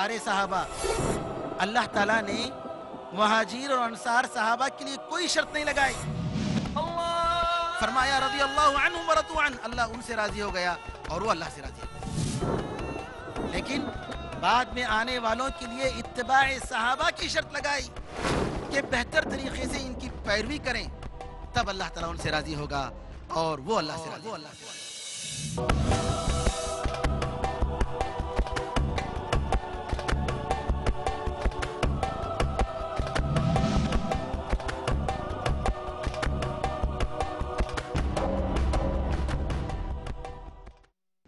سارے صحابہ اللہ تعالیٰ نے مہاجیر اور انصار صحابہ کے لیے کوئی شرط نہیں لگائی فرمایا رضی اللہ عنہ عنہ اللہ ان سے راضی ہو گیا اور وہ اللہ سے راضی ہو گیا لیکن بعد میں آنے والوں کے لیے اتباع صحابہ کی شرط لگائی کہ بہتر طریقے سے ان کی پیروی کریں تب اللہ تعالیٰ ان سے راضی ہوگا اور وہ اللہ سے راضی ہو گیا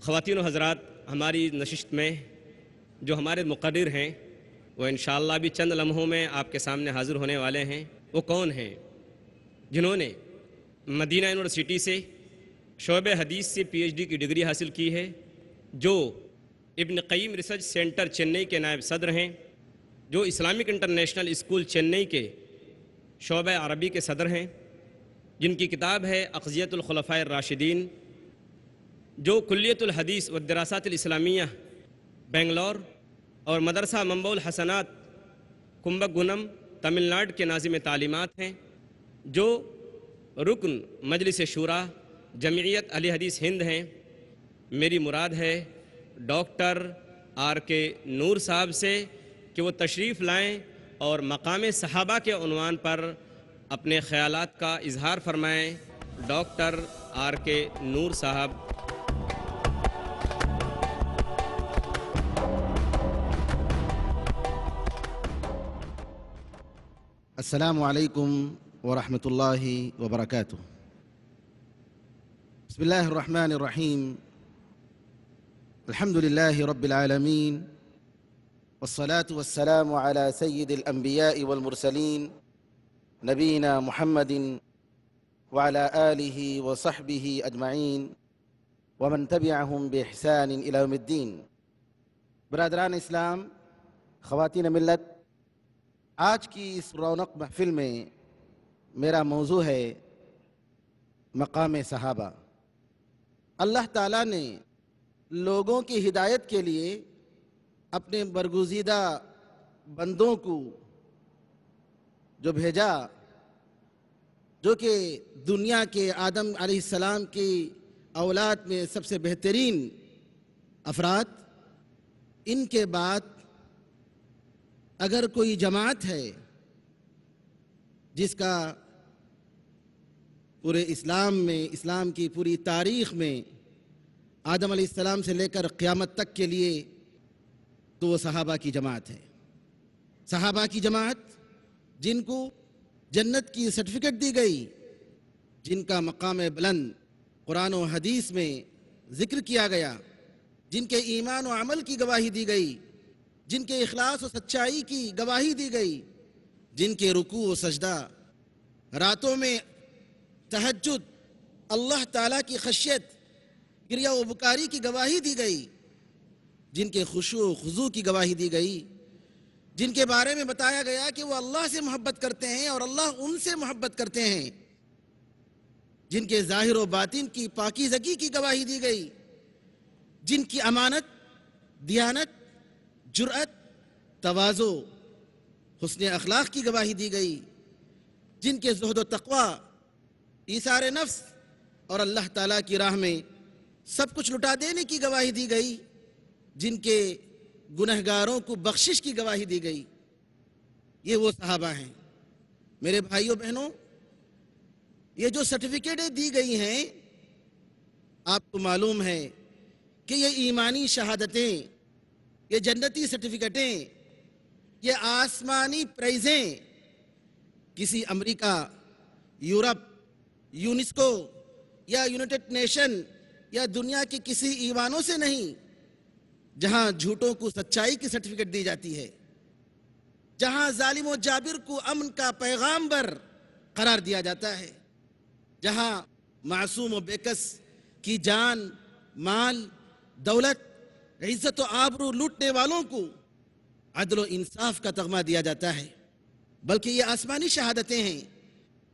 خواتین و حضرات ہماری نشست میں جو ہمارے مقرر ہیں وہ انشاءاللہ بھی چند لمحوں میں آپ کے سامنے حاضر ہونے والے ہیں وہ کون ہیں جنہوں نے مدینہ یونیورسٹی سے شعب حدیث سے پی ایچ ڈی کی ڈگری حاصل کی ہے جو ابن قیم ریسرچ سینٹر چنئی کے نائب صدر ہیں جو اسلامک انٹرنیشنل اسکول چنئی کے شعبہ عربی کے صدر ہیں جن کی کتاب ہے اقضیت الخلفاء الراشدین جو کلیت الحدیث و دراسات الاسلامیہ بنگلور اور مدرسہ ممب الحسنات کمبک گنم تمل ناڈ کے ناظم تعلیمات ہیں جو رکن مجلس شورا جمعیت علی حدیث ہند ہیں میری مراد ہے ڈاکٹر آر کے نور صاحب سے کہ وہ تشریف لائیں اور مقام صحابہ کے عنوان پر اپنے خیالات کا اظہار فرمائیں ڈاکٹر آر کے نور صاحب السلام عليكم ورحمة الله وبركاته بسم الله الرحمن الرحيم الحمد لله رب العالمين والصلاة والسلام على سيد الأنبياء والمرسلين نبينا محمد وعلى آله وصحبه أجمعين ومن تبعهم بإحسان إلى يوم الدين برادران إسلام خواتين ملت آج کی اس رونق محفل میں میرا موضوع ہے مقام صحابہ اللہ تعالیٰ نے لوگوں کی ہدایت کے لیے اپنے برگزیدہ بندوں کو جو بھیجا جو کہ دنیا کے آدم علیہ السلام کی اولاد میں سب سے بہترین افراد ان کے بعد اگر کوئی جماعت ہے جس کا پورے اسلام میں اسلام کی پوری تاریخ میں آدم علیہ السلام سے لے کر قیامت تک کے لیے تو وہ صحابہ کی جماعت ہے صحابہ کی جماعت جن کو جنت کی سرٹیفکیٹ دی گئی جن کا مقام بلند قرآن و حدیث میں ذکر کیا گیا جن کے ایمان و عمل کی گواہی دی گئی جن کے اخلاص و سچائی کی گواہی دی گئی جن کے رکوع و سجدہ راتوں میں تحجد اللہ تعالیٰ کی خشیت گریہ و بکاری کی گواہی دی گئی جن کے خوشو خضو کی گواہی دی گئی جن کے بارے میں بتایا گیا کہ وہ اللہ سے محبت کرتے ہیں اور اللہ ان سے محبت کرتے ہیں جن کے ظاہر و باطن کی پاکیزگی کی گواہی دی گئی جن کی امانت دیانت جرأت توازو حسن اخلاق کی گواہی دی گئی جن کے زہد و تقوی اثار نفس اور اللہ تعالیٰ کی راہ میں سب کچھ لٹا دینے کی گواہی دی گئی جن کے گنہگاروں کو بخشش کی گواہی دی گئی یہ وہ صحابہ ہیں میرے بھائیوں بہنوں یہ جو سرٹیفکیٹیں دی گئی ہیں آپ کو معلوم ہے کہ یہ ایمانی شہادتیں یہ جنتی سرٹیفکیٹیں یہ آسمانی پرائزیں کسی امریکہ یورپ یونیسکو یا یونائٹڈ نیشن یا دنیا کی کسی ایوانوں سے نہیں جہاں جھوٹوں کو سچائی کی سرٹیفکیٹ دی جاتی ہے جہاں ظالم و جابر کو امن کا پیغامبر قرار دیا جاتا ہے جہاں معصوم و بیکس کی جان مال دولت عزت و آبرو لوٹنے والوں کو عدل و انصاف کا تغمہ دیا جاتا ہے بلکہ یہ آسمانی شہادتیں ہیں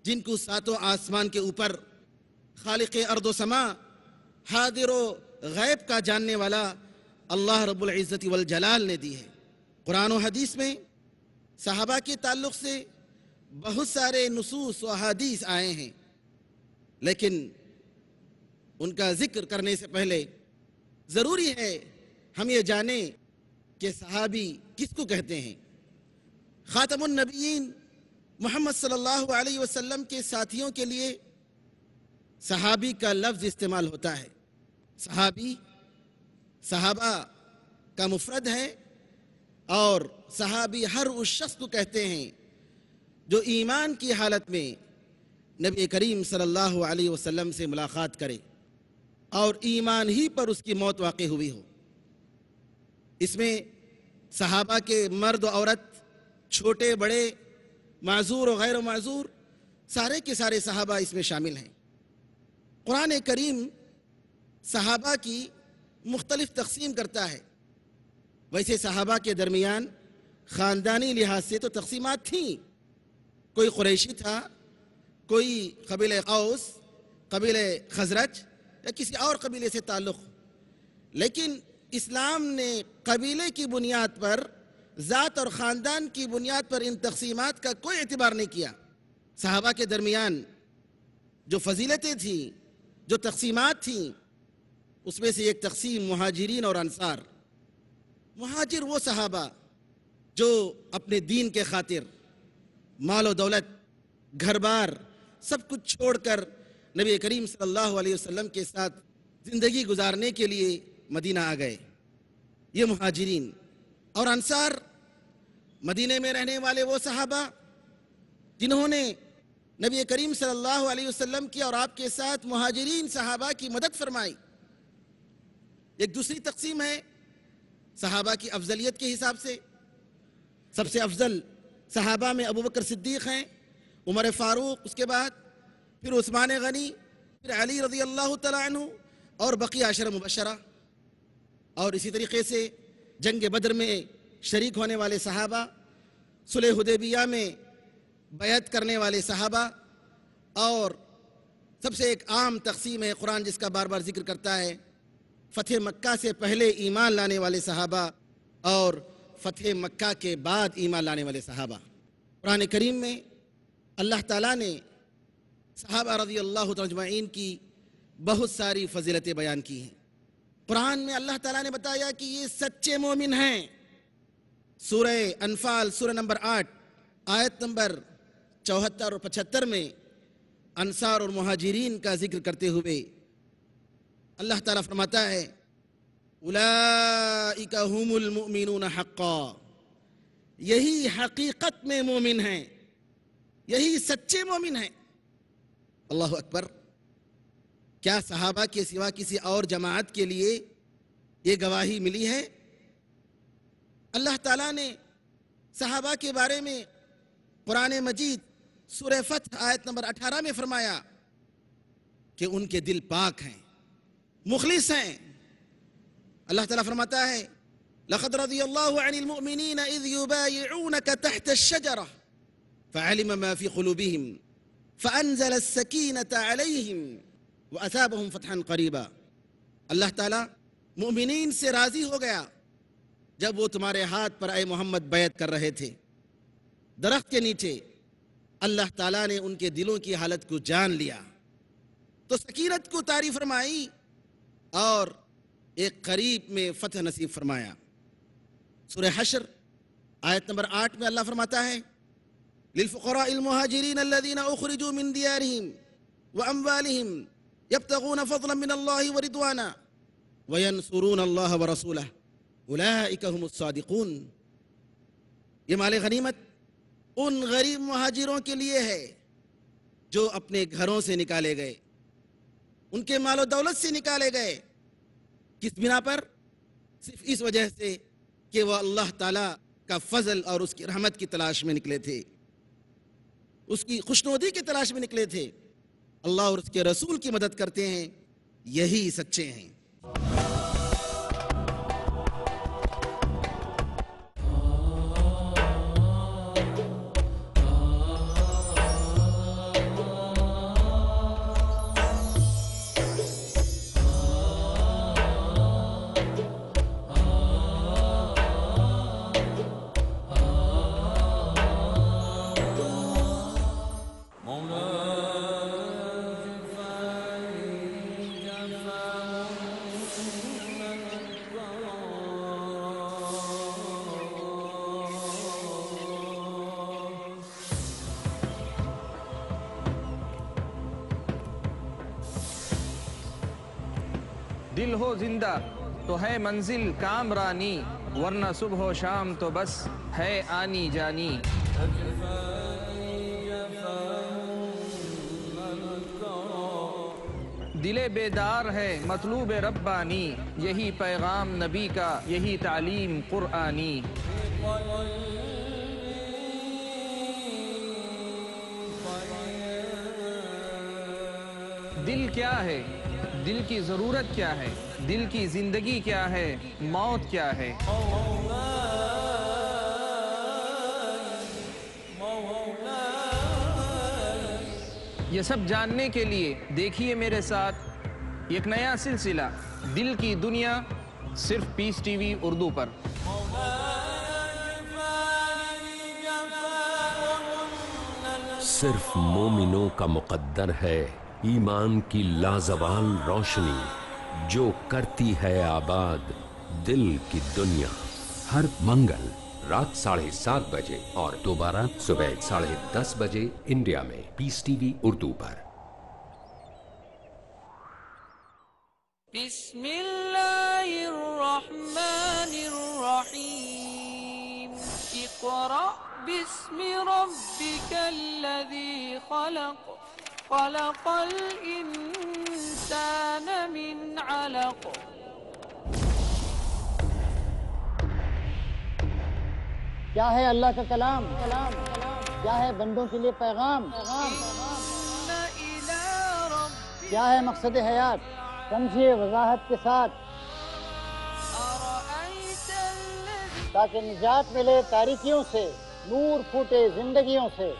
جن کو ساتوں آسمان کے اوپر خالق ارد و سما حاضر و غیب کا جاننے والا اللہ رب العزت والجلال نے دی ہے قرآن و حدیث میں صحابہ کے تعلق سے بہت سارے نصوص و حدیث آئے ہیں لیکن ان کا ذکر کرنے سے پہلے ضروری ہے ہم یہ جانیں کہ صحابی کس کو کہتے ہیں خاتم النبیین محمد صلی اللہ علیہ وسلم کے ساتھیوں کے لیے صحابی کا لفظ استعمال ہوتا ہے صحابی صحابہ کا مفرد ہے اور صحابی ہر اس شخص کو کہتے ہیں جو ایمان کی حالت میں نبی کریم صلی اللہ علیہ وسلم سے ملاقات کرے اور ایمان ہی پر اس کی موت واقع ہوئی ہو اس میں صحابہ کے مرد و عورت چھوٹے بڑے معذور و غیر و معذور سارے کے سارے صحابہ اس میں شامل ہیں قرآن کریم صحابہ کی مختلف تقسیم کرتا ہے ویسے صحابہ کے درمیان خاندانی لحاظ سے تو تقسیمات تھیں کوئی قریشی تھا کوئی قبیل اوس قبیل خزرج یا کسی اور قبیلے سے تعلق لیکن اسلام نے قبیلے کی بنیاد پر ذات اور خاندان کی بنیاد پر ان تقسیمات کا کوئی اعتبار نہیں کیا صحابہ کے درمیان جو فضیلتیں تھیں جو تقسیمات تھیں اس میں سے ایک تقسیم مہاجرین اور انصار مہاجر وہ صحابہ جو اپنے دین کے خاطر مال و دولت گھر بار سب کچھ چھوڑ کر نبی کریم صلی اللہ علیہ وسلم کے ساتھ زندگی گزارنے کے لیے مدینہ آ گئے یہ مہاجرین اور انصار مدینہ میں رہنے والے وہ صحابہ جنہوں نے نبی کریم صلی اللہ علیہ وسلم کی اور آپ کے ساتھ مہاجرین صحابہ کی مدد فرمائی ایک دوسری تقسیم ہے صحابہ کی افضلیت کے حساب سے سب سے افضل صحابہ میں ابو بکر صدیق ہیں عمر فاروق اس کے بعد پھر عثمان غنی پھر علی رضی اللہ تعالیٰ عنہ اور بقی عشر مبشرہ اور اسی طریقے سے جنگ بدر میں شریک ہونے والے صحابہ سلح حدیبیہ میں بیعت کرنے والے صحابہ اور سب سے ایک عام تقسیم ہے قرآن جس کا بار بار ذکر کرتا ہے فتح مکہ سے پہلے ایمان لانے والے صحابہ اور فتح مکہ کے بعد ایمان لانے والے صحابہ قرآن کریم میں اللہ تعالیٰ نے صحابہ رضی اللہ تعجمعین کی بہت ساری فضیلتیں بیان کی ہیں قرآن میں اللہ تعالیٰ نے بتایا کہ یہ سچے مومن ہیں سورہ انفال سورہ نمبر آٹھ آیت نمبر چوہتر اور پچھتر میں انصار اور مہاجرین کا ذکر کرتے ہوئے اللہ تعالیٰ فرماتا ہے المؤمنون حقا یہی حقیقت میں مومن ہیں یہی سچے مومن ہیں اللہ اکبر کیا صحابہ کے سوا کسی اور جماعت کے لیے یہ گواہی ملی ہے اللہ تعالیٰ نے صحابہ کے بارے میں قرآن مجید سورہ فتح آیت نمبر اٹھارہ میں فرمایا کہ ان کے دل پاک ہیں مخلص ہیں اللہ تعالیٰ فرماتا ہے لَقَدْ رَضِيَ اللَّهُ عَنِ الْمُؤْمِنِينَ اِذْ يُبَايِعُونَكَ تَحْتَ الشَّجَرَةِ فَعَلِمَ مَا فِي قُلُوبِهِمْ فَأَنزَلَ السَّكِينَةَ عَلَيْهِمْ وَأَثَابَهُمْ فَتْحًا قَرِيبًا اللہ تعالیٰ مومنین سے راضی ہو گیا جب وہ تمہارے ہاتھ پر اے محمد بیعت کر رہے تھے درخت کے نیچے اللہ تعالیٰ نے ان کے دلوں کی حالت کو جان لیا تو سکینت کو تعریف فرمائی اور ایک قریب میں فتح نصیب فرمایا سورہ حشر آیت نمبر آٹھ میں اللہ فرماتا ہے لالفخر الْمُحَاجِرِينَ الَّذِينَ دینا مِن دِيَارِهِمْ وَأَمْوَالِهِمْ يبتغون فضلا من الله الله ورضوانا وينصرون ورسوله اولئك هم الصادقون یہ مال غنیمت ان غریب مہاجروں کے لیے ہے جو اپنے گھروں سے نکالے گئے ان کے مال و دولت سے نکالے گئے کس بنا پر صرف اس وجہ سے کہ وہ اللہ تعالیٰ کا فضل اور اس کی رحمت کی تلاش میں نکلے تھے اس کی خوشنودی کی تلاش میں نکلے تھے اللہ اور اس کے رسول کی مدد کرتے ہیں یہی سچے ہیں دل ہو زندہ تو ہے منزل کام رانی ورنہ صبح و شام تو بس ہے آنی جانی دل بیدار ہے مطلوب ربانی یہی پیغام نبی کا یہی تعلیم قرآنی دل کیا ہے دل کی ضرورت کیا ہے دل کی زندگی کیا ہے موت کیا ہے یہ سب جاننے کے لیے دیکھیے میرے ساتھ ایک نیا سلسلہ دل کی دنیا صرف پیس ٹی وی اردو پر صرف مومنوں کا مقدر ہے ایمان کی لازوال روشنی جو کرتی ہے آباد دل کی دنیا ہر منگل رات ساڑھے سات بجے اور دوبارہ صبح ساڑھے دس بجے انڈیا میں پیس ٹی وی اردو پر بسم بسم اللہ الرحمن الرحیم اقرأ خلق خلق من علق کیا ہے اللہ کا کلام کلام کیا ہے بندوں کے لیے پیغام کیا ہے مقصد حیات سمجھیے وضاحت کے ساتھ تاکہ نجات ملے تاریخیوں سے نور پھوٹے زندگیوں سے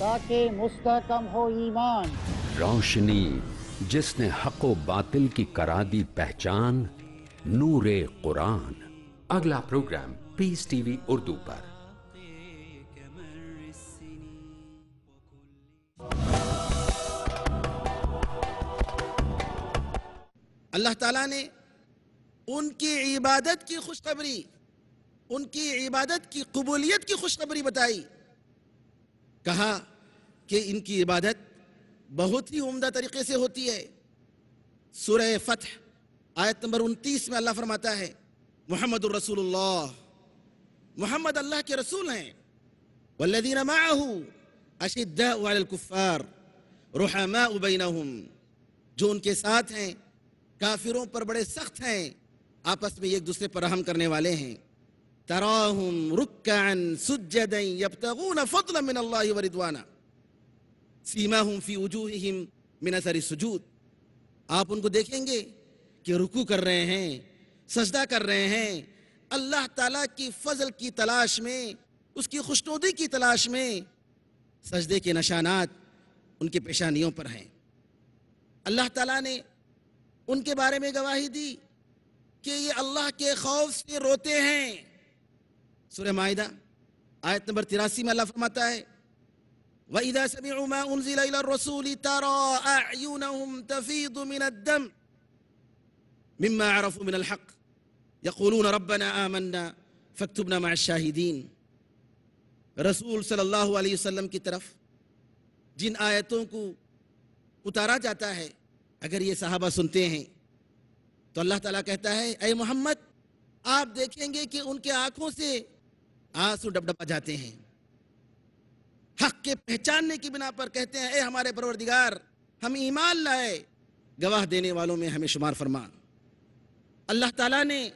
تاکہ مستحکم ہو ایمان روشنی جس نے حق و باطل کی کرا دی پہچان نور قرآن اگلا پروگرام پیس ٹی وی اردو پر اللہ تعالیٰ نے ان کی عبادت کی خوشخبری ان کی عبادت کی قبولیت کی خوشخبری بتائی کہا کہ ان کی عبادت بہت ہی عمدہ طریقے سے ہوتی ہے سورہ فتح آیت نمبر انتیس میں اللہ فرماتا ہے محمد الرسول اللہ محمد اللہ کے رسول ہیں والذین ودین اشداء علی الکفار رحماء بینہم جو ان کے ساتھ ہیں کافروں پر بڑے سخت ہیں آپس میں ایک دوسرے پر رحم کرنے والے ہیں تراهم ركعا سجدا يبتغون فضلا من الله وردوانا سيماهم في وجوههم من اثر السجود آپ ان کو دیکھیں گے کہ رکو کر رہے ہیں سجدہ کر رہے ہیں اللہ تعالیٰ کی فضل کی تلاش میں اس کی خوشنودی کی تلاش میں سجدے کے نشانات ان کے پیشانیوں پر ہیں اللہ تعالیٰ نے ان کے بارے میں گواہی دی کہ یہ اللہ کے خوف سے روتے ہیں سورہ مائدہ آیت نمبر تیراسی میں اللہ فرماتا ہے وَإِذَا سَمِعُوا مَا أُنزِلَ إِلَى الرَّسُولِ تَرَى أَعْيُنَهُمْ تَفِيضُ مِنَ الدَّمْ مِمَّا عَرَفُوا مِنَ الْحَقِّ يَقُولُونَ رَبَّنَا آمَنَّا فَاكْتُبْنَا مَعَ الشَّاهِدِينَ رسول صلی اللہ علیہ وسلم کی طرف جن آیتوں کو اتارا جاتا ہے اگر یہ صحابہ سنتے ہیں تو اللہ تعالیٰ کہتا ہے اے محمد آپ دیکھیں گے کہ ان کے آنکھوں سے آنسو ڈبا جاتے ہیں حق کے پہچاننے کی بنا پر کہتے ہیں اے ہمارے پروردگار ہم ایمان لائے گواہ دینے والوں میں ہمیں شمار فرما اللہ تعالیٰ نے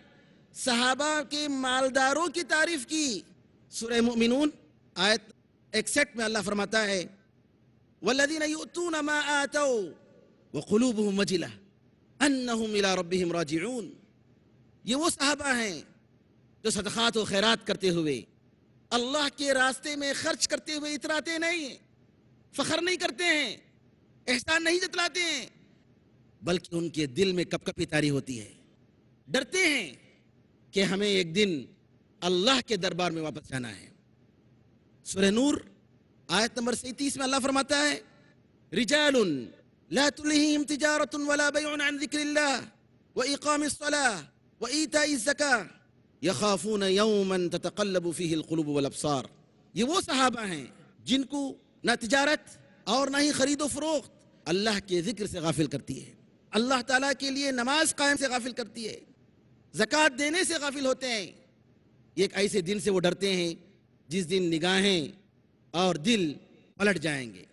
صحابہ کے مالداروں کی تعریف کی سورہ مؤمنون آیت آیت سیٹ میں اللہ فرماتا ہے خلوب ہوں رَبِّهِمْ رَاجِعُونَ یہ وہ صحابہ ہیں جو صدقات و خیرات کرتے ہوئے اللہ کے راستے میں خرچ کرتے ہوئے اتراتے نہیں فخر نہیں کرتے ہیں احسان نہیں جتلاتے ہیں بلکہ ان کے دل میں کپ کپی تاری ہوتی ہے ڈرتے ہیں کہ ہمیں ایک دن اللہ کے دربار میں واپس جانا ہے سورہ نور آیت نمبر سینتیس میں اللہ فرماتا ہے رجال لا ولا عن الصلاة یخافون یوما تتقلب فیہ القلوب والابصار یہ وہ صحابہ ہیں جن کو نہ تجارت اور نہ ہی خرید و فروخت اللہ کے ذکر سے غافل کرتی ہے اللہ تعالیٰ کے لیے نماز قائم سے غافل کرتی ہے زکوٰۃ دینے سے غافل ہوتے ہیں ایک ایسے دن سے وہ ڈرتے ہیں جس دن نگاہیں اور دل پلٹ جائیں گے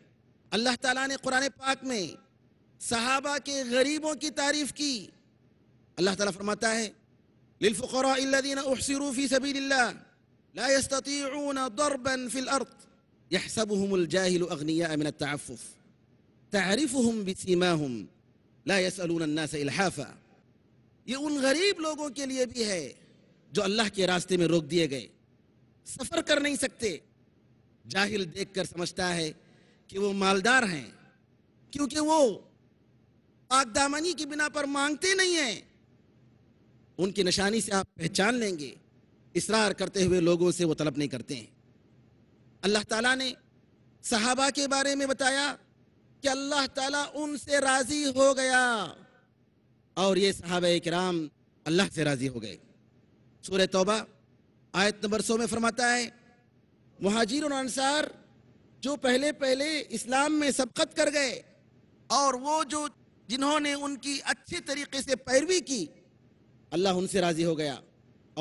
اللہ تعالیٰ نے قرآن پاک میں صحابہ کے غریبوں کی تعریف کی اللہ تعالیٰ فرماتا ہے للفقراء الذين احصروا في سبيل الله لا يستطيعون ضربا في الارض يحسبهم الجاهل اغنياء من التعفف تعرفهم بسيماهم لا يسالون الناس الحافا یہ ان غریب لوگوں کے لیے بھی ہے جو اللہ کے راستے میں روک دیے گئے سفر کر نہیں سکتے جاہل دیکھ کر سمجھتا ہے کہ وہ مالدار ہیں کیونکہ وہ پاک دامنی کی بنا پر مانگتے نہیں ہیں ان کی نشانی سے آپ پہچان لیں گے اصرار کرتے ہوئے لوگوں سے وہ طلب نہیں کرتے ہیں اللہ تعالیٰ نے صحابہ کے بارے میں بتایا کہ اللہ تعالیٰ ان سے راضی ہو گیا اور یہ صحابہ کرام اللہ سے راضی ہو گئے سورہ توبہ آیت نمبر سو میں فرماتا ہے مہاجر اور انصار جو پہلے پہلے اسلام میں سبقت کر گئے اور وہ جو جنہوں نے ان کی اچھے طریقے سے پیروی کی اللہ ان سے راضی ہو گیا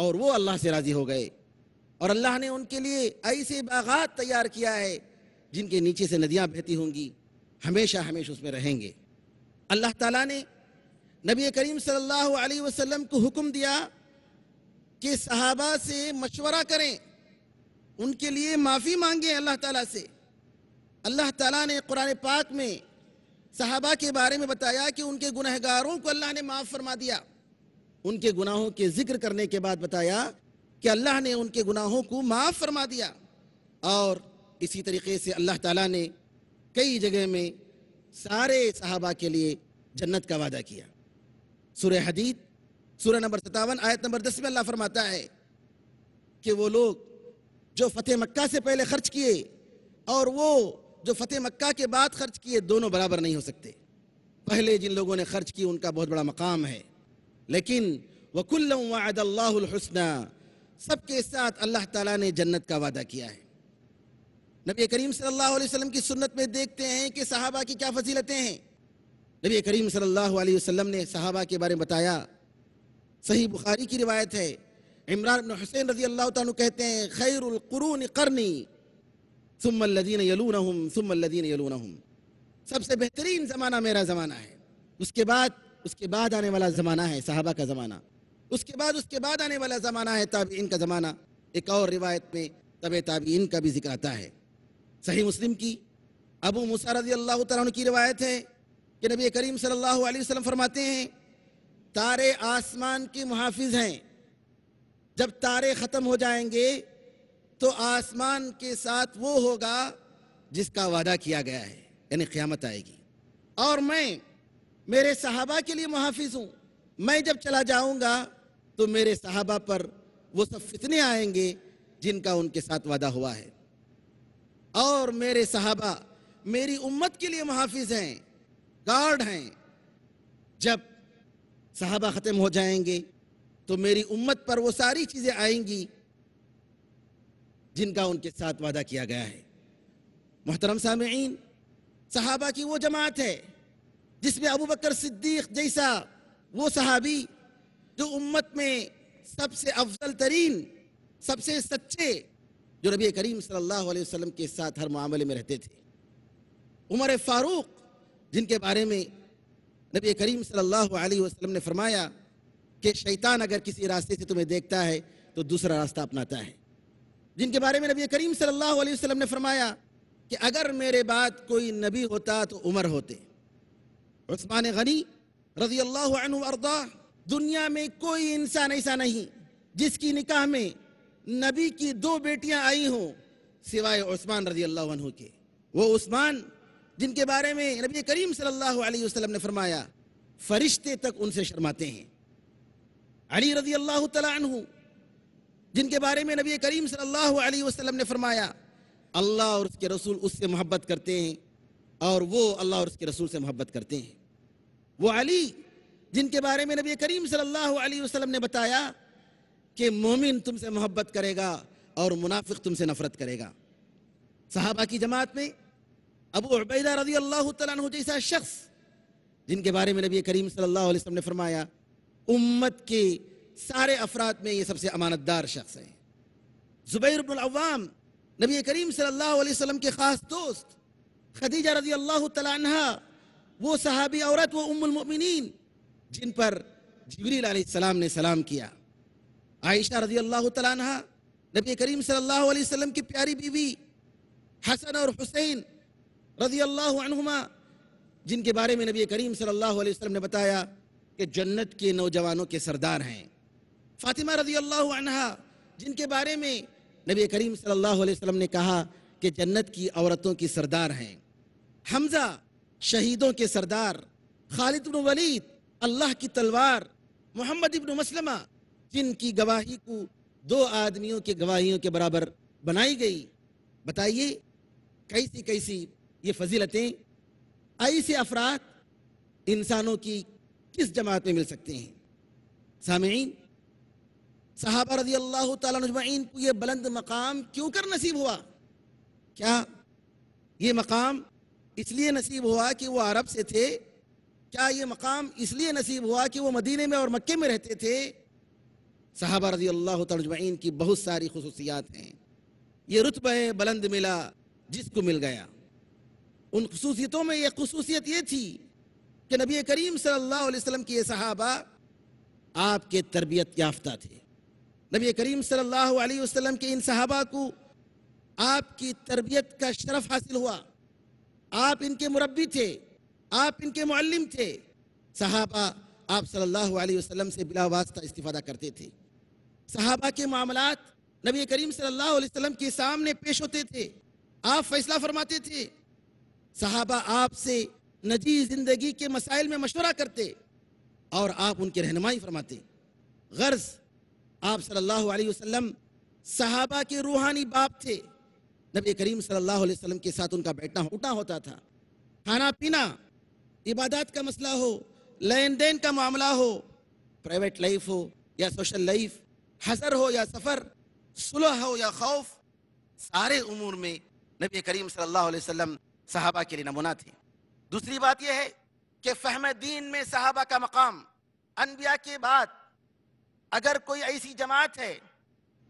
اور وہ اللہ سے راضی ہو گئے اور اللہ نے ان کے لیے ایسے باغات تیار کیا ہے جن کے نیچے سے ندیاں بہتی ہوں گی ہمیشہ ہمیشہ اس میں رہیں گے اللہ تعالیٰ نے نبی کریم صلی اللہ علیہ وسلم کو حکم دیا کہ صحابہ سے مشورہ کریں ان کے لیے معافی مانگیں اللہ تعالیٰ سے اللہ تعالیٰ نے قرآن پاک میں صحابہ کے بارے میں بتایا کہ ان کے گنہگاروں کو اللہ نے معاف فرما دیا ان کے گناہوں کے ذکر کرنے کے بعد بتایا کہ اللہ نے ان کے گناہوں کو معاف فرما دیا اور اسی طریقے سے اللہ تعالیٰ نے کئی جگہ میں سارے صحابہ کے لیے جنت کا وعدہ کیا سورہ حدید سورہ نمبر ستاون آیت نمبر دس میں اللہ فرماتا ہے کہ وہ لوگ جو فتح مکہ سے پہلے خرچ کیے اور وہ جو فتح مکہ کے بعد خرچ کیے دونوں برابر نہیں ہو سکتے پہلے جن لوگوں نے خرچ کی ان کا بہت بڑا مقام ہے لیکن وَعَدَ اللَّهُ الْحُسْنَى سب کے ساتھ اللہ تعالیٰ نے جنت کا وعدہ کیا ہے نبی کریم صلی اللہ علیہ وسلم کی سنت میں دیکھتے ہیں کہ صحابہ کی کیا فضیلتیں ہیں نبی کریم صلی اللہ علیہ وسلم نے صحابہ کے بارے میں بتایا صحیح بخاری کی روایت ہے عمران بن حسین رضی اللہ تعالیٰ کہتے ہیں خیر القرون قرنی ثم الذین یلونہم ثم الذین یلونہم سب سے بہترین زمانہ میرا زمانہ ہے اس کے بعد اس کے بعد آنے والا زمانہ ہے صحابہ کا زمانہ اس کے بعد اس کے بعد آنے والا زمانہ ہے تابعین کا زمانہ ایک اور روایت میں طب تابعین کا بھی ذکر آتا ہے صحیح مسلم کی ابو رضی اللہ تعالیٰ عنہ کی روایت ہے کہ نبی کریم صلی اللہ علیہ وسلم فرماتے ہیں تارے آسمان کے محافظ ہیں جب تارے ختم ہو جائیں گے تو آسمان کے ساتھ وہ ہوگا جس کا وعدہ کیا گیا ہے یعنی قیامت آئے گی اور میں میرے صحابہ کے لیے محافظ ہوں میں جب چلا جاؤں گا تو میرے صحابہ پر وہ سب فتنے آئیں گے جن کا ان کے ساتھ وعدہ ہوا ہے اور میرے صحابہ میری امت کے لیے محافظ ہیں گارڈ ہیں جب صحابہ ختم ہو جائیں گے تو میری امت پر وہ ساری چیزیں آئیں گی جن کا ان کے ساتھ وعدہ کیا گیا ہے محترم سامعین صحابہ کی وہ جماعت ہے جس میں ابو بکر صدیق جیسا وہ صحابی جو امت میں سب سے افضل ترین سب سے سچے جو نبی کریم صلی اللہ علیہ وسلم کے ساتھ ہر معاملے میں رہتے تھے عمر فاروق جن کے بارے میں نبی کریم صلی اللہ علیہ وسلم نے فرمایا کہ شیطان اگر کسی راستے سے تمہیں دیکھتا ہے تو دوسرا راستہ اپناتا ہے جن کے بارے میں نبی کریم صلی اللہ علیہ وسلم نے فرمایا کہ اگر میرے بعد کوئی نبی ہوتا تو عمر ہوتے عثمان غنی رضی اللہ عنہ دنیا میں کوئی انسان ایسا نہیں جس کی نکاح میں نبی کی دو بیٹیاں آئی ہوں سوائے عثمان رضی اللہ عنہ کے وہ عثمان جن کے بارے میں نبی کریم صلی اللہ علیہ وسلم نے فرمایا فرشتے تک ان سے شرماتے ہیں علی رضی اللہ تعالیٰ عنہ جن کے بارے میں نبی کریم صلی اللہ علیہ وسلم نے فرمایا اللہ اور اس کے رسول اس سے محبت کرتے ہیں اور وہ اللہ اور اس کے رسول سے محبت کرتے ہیں وہ علی جن کے بارے میں نبی کریم صلی اللہ علیہ وسلم نے بتایا کہ مومن تم سے محبت کرے گا اور منافق تم سے نفرت کرے گا صحابہ کی جماعت میں ابو عبیدہ رضی اللہ تعالیٰ عنہ جیسا شخص جن کے بارے میں نبی کریم صلی اللہ علیہ وسلم نے فرمایا امت کے سارے افراد میں یہ سب سے امانت دار شخص ہیں زبیر بن العوام نبی کریم صلی اللہ علیہ وسلم کے خاص دوست خدیجہ رضی اللہ تعالیٰ عنہ وہ صحابی عورت وہ ام المؤمنین جن پر جبریل علیہ السلام نے سلام کیا عائشہ رضی اللہ تعالیٰ عنہ نبی کریم صلی اللہ علیہ وسلم کی پیاری بیوی حسن اور حسین رضی اللہ عنہما جن کے بارے میں نبی کریم صلی اللہ علیہ وسلم نے بتایا کہ جنت کے نوجوانوں کے سردار ہیں فاطمہ رضی اللہ عنہ جن کے بارے میں نبی کریم صلی اللہ علیہ وسلم نے کہا کہ جنت کی عورتوں کی سردار ہیں حمزہ شہیدوں کے سردار خالد بن ولید اللہ کی تلوار محمد ابن مسلمہ جن کی گواہی کو دو آدمیوں کے گواہیوں کے برابر بنائی گئی بتائیے کیسی کیسی یہ فضیلتیں ایسے افراد انسانوں کی کس جماعت میں مل سکتے ہیں سامعین صحابہ رضی اللہ تعالیٰ نجمعین کو یہ بلند مقام کیوں کر نصیب ہوا کیا یہ مقام اس لیے نصیب ہوا کہ وہ عرب سے تھے کیا یہ مقام اس لیے نصیب ہوا کہ وہ مدینے میں اور مکے میں رہتے تھے صحابہ رضی اللہ ترجمعین کی بہت ساری خصوصیات ہیں یہ رتبہ بلند ملا جس کو مل گیا ان خصوصیتوں میں یہ خصوصیت یہ تھی کہ نبی کریم صلی اللہ علیہ وسلم کی یہ صحابہ آپ کے تربیت یافتہ تھے نبی کریم صلی اللہ علیہ وسلم کے ان صحابہ کو آپ کی تربیت کا شرف حاصل ہوا آپ ان کے مربی تھے آپ ان کے معلم تھے صحابہ آپ صلی اللہ علیہ وسلم سے بلا واسطہ استفادہ کرتے تھے صحابہ کے معاملات نبی کریم صلی اللہ علیہ وسلم کے سامنے پیش ہوتے تھے آپ فیصلہ فرماتے تھے صحابہ آپ سے نجی زندگی کے مسائل میں مشورہ کرتے اور آپ ان کے رہنمائی فرماتے غرض آپ صلی اللہ علیہ وسلم صحابہ کے روحانی باپ تھے نبی کریم صلی اللہ علیہ وسلم کے ساتھ ان کا بیٹھنا اونٹا ہوتا تھا کھانا پینا عبادات کا مسئلہ ہو لین دین کا معاملہ ہو پرائیویٹ لائف ہو یا سوشل لائف حضر ہو یا سفر صلح ہو یا خوف سارے امور میں نبی کریم صلی اللہ علیہ وسلم صحابہ کے لیے نمونہ تھے دوسری بات یہ ہے کہ فہم دین میں صحابہ کا مقام انبیاء کے بعد اگر کوئی ایسی جماعت ہے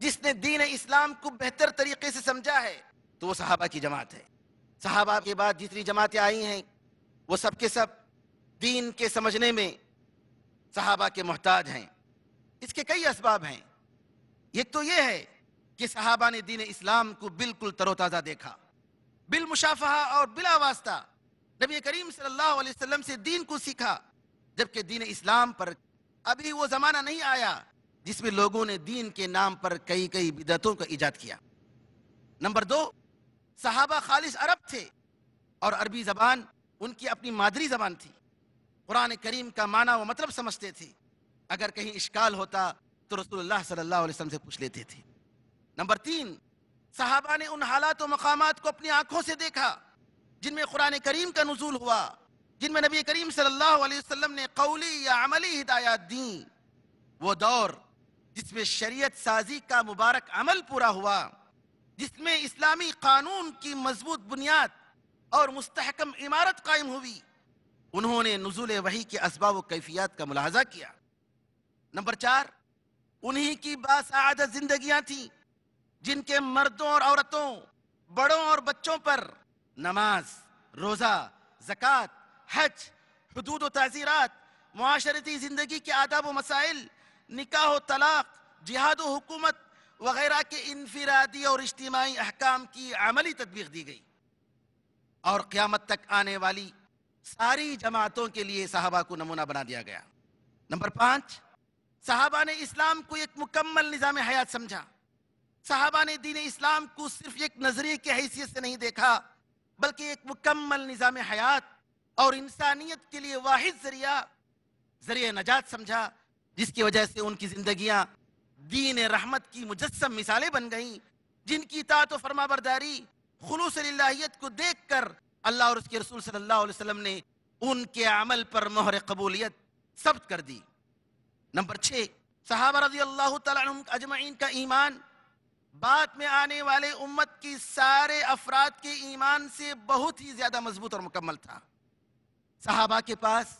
جس نے دین اسلام کو بہتر طریقے سے سمجھا ہے تو وہ صحابہ کی جماعت ہے صحابہ کے بعد جتنی جماعتیں آئی ہیں وہ سب کے سب دین کے سمجھنے میں صحابہ کے محتاج ہیں اس کے کئی اسباب ہیں ایک تو یہ ہے کہ صحابہ نے دین اسلام کو بالکل تر و تازہ دیکھا بالمشافہ اور بلا واسطہ نبی کریم صلی اللہ علیہ وسلم سے دین کو سیکھا جبکہ دین اسلام پر ابھی وہ زمانہ نہیں آیا جس میں لوگوں نے دین کے نام پر کئی کئی بدعتوں کا ایجاد کیا نمبر دو صحابہ خالص عرب تھے اور عربی زبان ان کی اپنی مادری زبان تھی قرآن کریم کا معنی و مطلب سمجھتے تھے اگر کہیں اشکال ہوتا تو رسول اللہ صلی اللہ علیہ وسلم سے پوچھ لیتے تھے نمبر تین صحابہ نے ان حالات و مقامات کو اپنی آنکھوں سے دیکھا جن میں قرآن کریم کا نزول ہوا جن میں نبی کریم صلی اللہ علیہ وسلم نے قولی یا عملی ہدایات دیں وہ دور جس میں شریعت سازی کا مبارک عمل پورا ہوا جس میں اسلامی قانون کی مضبوط بنیاد اور مستحکم عمارت قائم ہوئی انہوں نے نزول وحی کے اسباب و کیفیات کا ملاحظہ کیا نمبر چار انہی کی باسا زندگیاں تھیں جن کے مردوں اور عورتوں بڑوں اور بچوں پر نماز روزہ زکوٰۃ حج حدود و تعزیرات معاشرتی زندگی کے آداب و مسائل نکاح و طلاق جہاد و حکومت وغیرہ کے انفرادی اور اجتماعی احکام کی عملی تطبیق دی گئی اور قیامت تک آنے والی ساری جماعتوں کے لیے صحابہ کو نمونہ بنا دیا گیا نمبر پانچ صحابہ نے اسلام کو ایک مکمل نظام حیات سمجھا صحابہ نے دین اسلام کو صرف ایک نظریے کی حیثیت سے نہیں دیکھا بلکہ ایک مکمل نظام حیات اور انسانیت کے لیے واحد ذریعہ ذریعہ نجات سمجھا جس کی وجہ سے ان کی زندگیاں دین رحمت کی مجسم مثالیں بن گئیں جن کی اطاعت و فرما برداری خلوص اللہیت کو دیکھ کر اللہ اور اس کے رسول صلی اللہ علیہ وسلم نے ان کے عمل پر مہر قبولیت ثبت کر دی نمبر چھے صحابہ رضی اللہ تعالیٰ عنہ اجمعین کا ایمان بات میں آنے والے امت کی سارے افراد کے ایمان سے بہت ہی زیادہ مضبوط اور مکمل تھا صحابہ کے پاس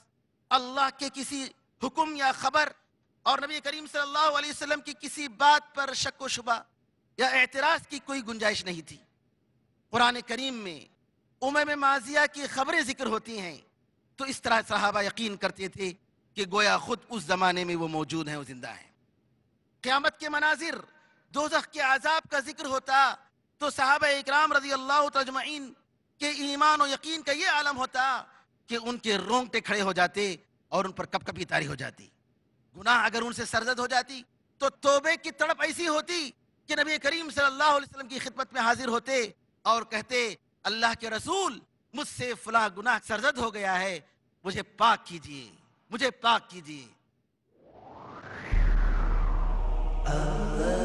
اللہ کے کسی حکم یا خبر اور نبی کریم صلی اللہ علیہ وسلم کی کسی بات پر شک و شبہ یا اعتراض کی کوئی گنجائش نہیں تھی قرآن کریم میں امم ماضیہ کی خبریں ذکر ہوتی ہیں تو اس طرح صحابہ یقین کرتے تھے کہ گویا خود اس زمانے میں وہ موجود ہیں وہ زندہ ہیں قیامت کے مناظر دوزخ کے عذاب کا ذکر ہوتا تو صحابہ اکرام رضی اللہ تجمعین کے ایمان و یقین کا یہ عالم ہوتا کہ ان کے رونگٹے کھڑے ہو جاتے اور ان پر کب کب تاری ہو جاتی گناہ اگر ان سے سرزد ہو جاتی تو توبے کی تڑپ ایسی ہوتی کہ نبی کریم صلی اللہ علیہ وسلم کی خدمت میں حاضر ہوتے اور کہتے اللہ کے رسول مجھ سے فلاں گناہ سرزد ہو گیا ہے مجھے پاک کیجئے مجھے پاک کیجیے